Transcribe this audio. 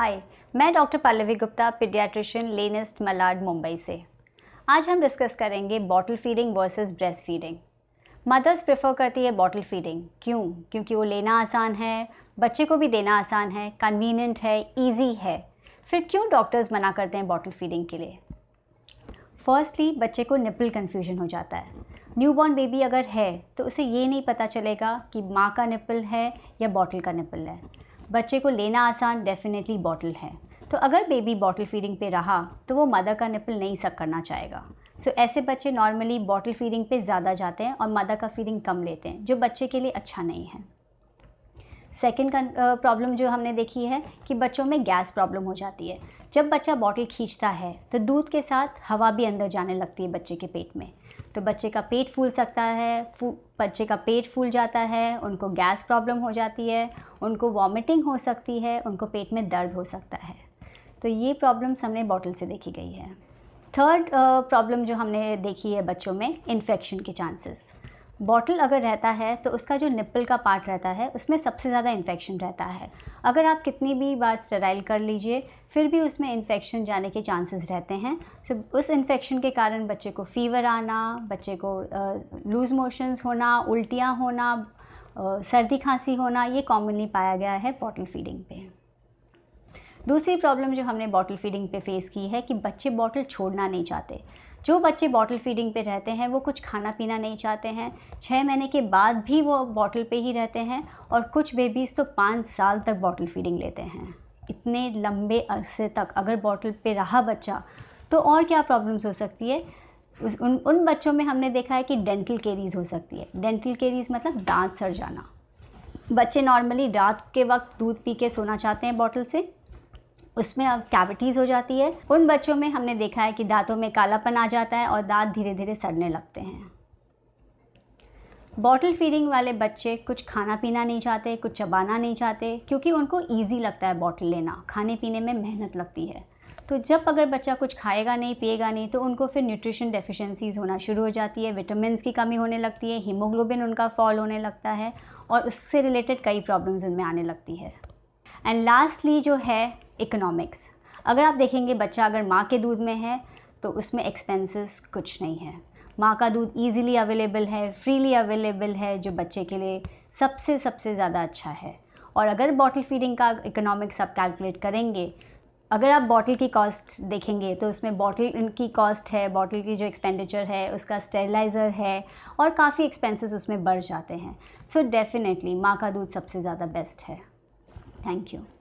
हाय मैं doctor Pallavi Gupta paediatrician लेनेस्ट मलाड मुंबई से आज हम डिस्कस करेंगे bottle feeding versus breast feeding mothers prefer करती है बॉटल फीडिंग क्यों क्योंकि वो लेना आसान है बच्चे को भी देना आसान है कन्वीनियंट है ईजी है फिर क्यों डॉक्टर्स मना करते हैं बॉटल फीडिंग के लिए फर्स्टली बच्चे को निपल कन्फ्यूजन हो जाता है न्यूबॉर्न बेबी अगर है तो उसे ये नहीं पता चलेगा कि माँ का निपल है या बॉटल का निपल है बच्चे को लेना आसान डेफिनेटली बॉटल है तो अगर बेबी बॉटल फीडिंग पे रहा तो वो मदर का निपल नहीं सक करना चाहेगा सो so, ऐसे बच्चे नॉर्मली बॉटल फीडिंग पे ज़्यादा जाते हैं और मदर का फीडिंग कम लेते हैं जो बच्चे के लिए अच्छा नहीं है सेकेंड प्रॉब्लम जो हमने देखी है कि बच्चों में गैस प्रॉब्लम हो जाती है जब बच्चा बॉटल खींचता है तो दूध के साथ हवा भी अंदर जाने लगती है बच्चे के पेट में तो बच्चे का पेट फूल सकता है बच्चे का पेट फूल जाता है उनको गैस प्रॉब्लम हो जाती है उनको वॉमिटिंग हो सकती है उनको पेट में दर्द हो सकता है तो ये प्रॉब्लम्स हमने बॉटल से देखी गई है थर्ड प्रॉब्लम जो हमने देखी है बच्चों में इन्फेक्शन के चांसेस बॉटल अगर रहता है तो उसका जो निप्पल का पार्ट रहता है उसमें सबसे ज़्यादा इन्फेक्शन रहता है अगर आप कितनी भी बार स्टेराइल कर लीजिए फिर भी उसमें इन्फेक्शन जाने के चांसेस रहते हैं तो उस इन्फेक्शन के कारण बच्चे को फीवर आना बच्चे को लूज़ मोशंस होना उल्टियाँ होना सर्दी खांसी होना ये कॉमनली पाया गया है बॉटल फीडिंग पे दूसरी प्रॉब्लम जो हमने बॉटल फीडिंग पे फेस की है कि बच्चे बॉटल छोड़ना नहीं चाहते जो बच्चे बॉटल फीडिंग पे रहते हैं वो कुछ खाना पीना नहीं चाहते हैं छः महीने के बाद भी वो बॉटल पे ही रहते हैं और कुछ बेबीज़ तो पाँच साल तक बॉटल फीडिंग लेते हैं इतने लंबे अरसे तक अगर बॉटल पे रहा बच्चा तो और क्या प्रॉब्लम्स हो सकती है उस उन उन बच्चों में हमने देखा है कि डेंटल केरीज हो सकती है डेंटल केरीज मतलब दांत सड़ जाना बच्चे नॉर्मली रात के वक्त दूध पी के सोना चाहते हैं बॉटल से उसमें अब कैविटीज़ हो जाती है उन बच्चों में हमने देखा है कि दांतों में कालापन आ जाता है और दांत धीरे धीरे सड़ने लगते हैं बॉटल फीडिंग वाले बच्चे कुछ खाना पीना नहीं चाहते कुछ चबाना नहीं चाहते क्योंकि उनको ईजी लगता है बॉटल लेना खाने पीने में मेहनत लगती है तो जब अगर बच्चा कुछ खाएगा नहीं पिएगा नहीं तो उनको फिर न्यूट्रिशन डेफिशिएंसीज होना शुरू हो जाती है विटामिन की कमी होने लगती है हीमोग्लोबिन उनका फॉल होने लगता है और उससे रिलेटेड कई प्रॉब्लम्स उनमें आने लगती है एंड लास्टली जो है इकोनॉमिक्स अगर आप देखेंगे बच्चा अगर माँ के दूध में है तो उसमें एक्सपेंसेस कुछ नहीं है माँ का दूध इजीली अवेलेबल है फ्रीली अवेलेबल है जो बच्चे के लिए सबसे सबसे ज़्यादा अच्छा है और अगर बॉटल फीडिंग का इकोनॉमिक्स आप कैलकुलेट करेंगे अगर आप बॉटल की कॉस्ट देखेंगे तो उसमें बॉटल इनकी कॉस्ट है बॉटल की जो एक्सपेंडिचर है उसका स्टेरलाइज़र है और काफ़ी एक्सपेंसेस उसमें बढ़ जाते हैं सो डेफ़िनेटली माँ का दूध सबसे ज़्यादा बेस्ट है थैंक यू